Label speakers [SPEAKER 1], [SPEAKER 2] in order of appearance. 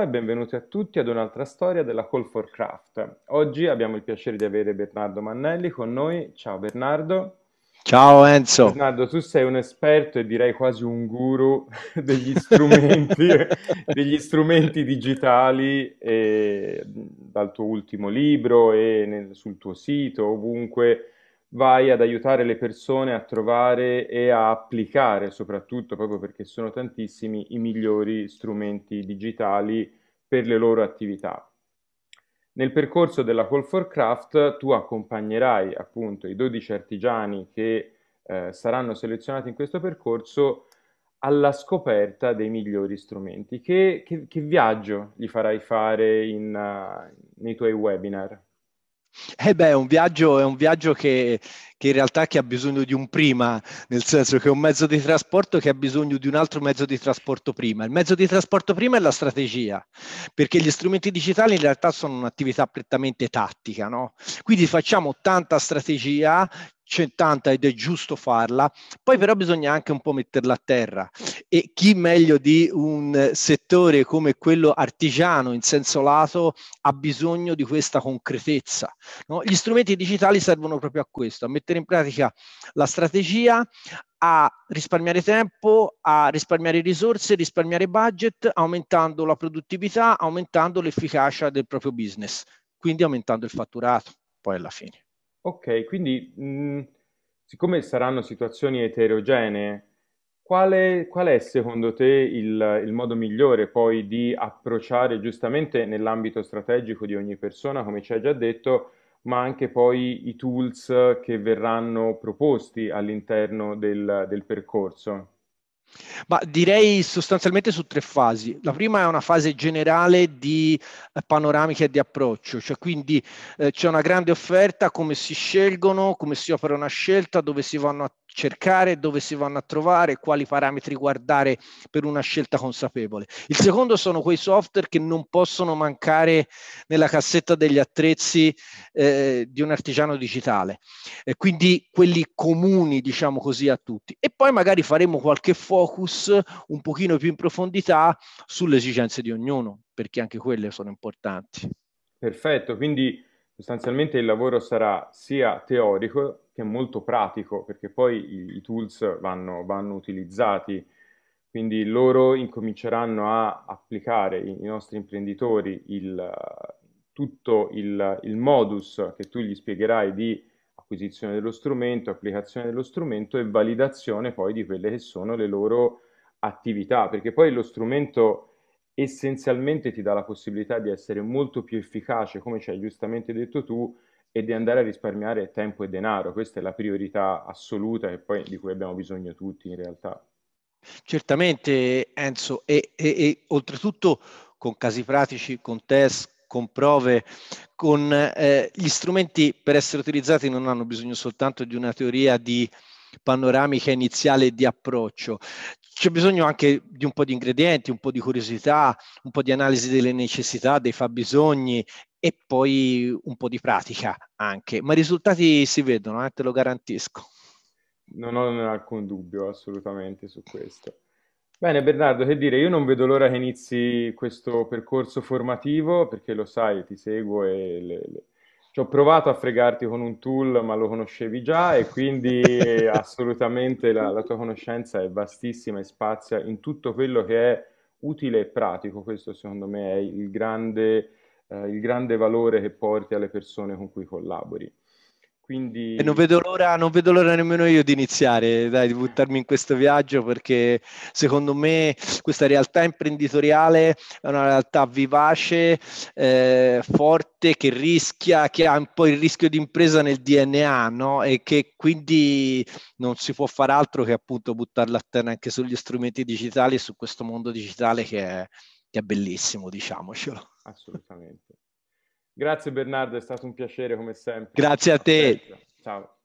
[SPEAKER 1] e benvenuti a tutti ad un'altra storia della Call for Craft. Oggi abbiamo il piacere di avere Bernardo Mannelli con noi. Ciao Bernardo.
[SPEAKER 2] Ciao Enzo.
[SPEAKER 1] Bernardo, tu sei un esperto e direi quasi un guru degli strumenti, degli strumenti digitali eh, dal tuo ultimo libro e nel, sul tuo sito, ovunque vai ad aiutare le persone a trovare e a applicare, soprattutto proprio perché sono tantissimi, i migliori strumenti digitali per le loro attività. Nel percorso della Call for Craft tu accompagnerai appunto i 12 artigiani che eh, saranno selezionati in questo percorso alla scoperta dei migliori strumenti. Che, che, che viaggio gli farai fare in, uh, nei tuoi webinar? Eh
[SPEAKER 2] beh, è un viaggio, è un viaggio che, che in realtà che ha bisogno di un prima, nel senso che è un mezzo di trasporto che ha bisogno di un altro mezzo di trasporto prima. Il mezzo di trasporto prima è la strategia, perché gli strumenti digitali in realtà sono un'attività prettamente tattica, no? Quindi facciamo tanta strategia, c'è tanta ed è giusto farla, poi però bisogna anche un po' metterla a terra e chi meglio di un settore come quello artigiano in senso lato ha bisogno di questa concretezza. No? Gli strumenti digitali servono proprio a questo, a mettere in pratica la strategia, a risparmiare tempo, a risparmiare risorse, risparmiare budget, aumentando la produttività, aumentando l'efficacia del proprio business, quindi aumentando il fatturato poi
[SPEAKER 1] alla fine. Ok, quindi mh, mm, siccome saranno situazioni eterogenee, quale, qual è secondo te il, il modo migliore poi di approcciare giustamente nell'ambito strategico di ogni persona, come ci hai già detto, ma anche poi i tools che verranno proposti all'interno del, del percorso?
[SPEAKER 2] Ma direi sostanzialmente su tre fasi. La prima è una fase generale di eh, panoramica e di approccio, cioè quindi eh, c'è una grande offerta, come si scelgono, come si opera una scelta, dove si vanno a cercare, dove si vanno a trovare, quali parametri guardare per una scelta consapevole. Il secondo sono quei software che non possono mancare nella cassetta degli attrezzi eh, di un artigiano digitale, eh, quindi quelli comuni, diciamo così, a tutti. E poi magari faremo qualche forum focus un pochino più in profondità sulle esigenze di ognuno,
[SPEAKER 1] perché anche quelle sono importanti. Perfetto, quindi sostanzialmente il lavoro sarà sia teorico che molto pratico, perché poi i, tools vanno, vanno utilizzati, quindi loro incominceranno a applicare, i, i nostri imprenditori, il, tutto il, il modus che tu gli spiegherai di acquisizione dello strumento, applicazione dello strumento e validazione poi di quelle che sono le loro attività, perché poi lo strumento essenzialmente ti dà la possibilità di essere molto più efficace, come ci hai giustamente detto tu, e di andare a risparmiare tempo e denaro. Questa è la priorità assoluta e poi di cui abbiamo bisogno tutti in realtà.
[SPEAKER 2] Certamente Enzo, e, e, e oltretutto con casi pratici, con test, con prove, con eh, gli strumenti per essere utilizzati non hanno bisogno soltanto di una teoria di panoramica iniziale e di approccio. C'è bisogno anche di un po' di ingredienti, un po' di curiosità, un po' di analisi delle necessità, dei fabbisogni e poi un po' di pratica anche.
[SPEAKER 1] Ma i risultati si vedono, eh, te lo garantisco. Non ho alcun dubbio assolutamente su questo. Bene Bernardo, che dire, io non vedo l'ora che inizi questo percorso formativo perché lo sai, ti seguo e le- le- ci ho provato a fregarti con un tool ma lo conoscevi già e quindi assolutamente la, la tua conoscenza è vastissima e spazia in tutto quello che è utile e pratico, questo secondo me è il grande, eh, il grande valore che porti alle persone con cui collabori. Quindi...
[SPEAKER 2] E non vedo, l'ora, non vedo l'ora nemmeno io di iniziare, dai, di buttarmi in questo viaggio perché secondo me questa realtà imprenditoriale è una realtà vivace, eh, forte, che rischia, che ha un po' il rischio di impresa nel DNA, no? E che quindi non si può fare altro che appunto buttarla a terra anche sugli strumenti digitali e su questo mondo digitale che è, che è bellissimo, diciamocelo.
[SPEAKER 1] Assolutamente. Grazie Bernardo, è stato un piacere come sempre. Grazie a te. Ciao.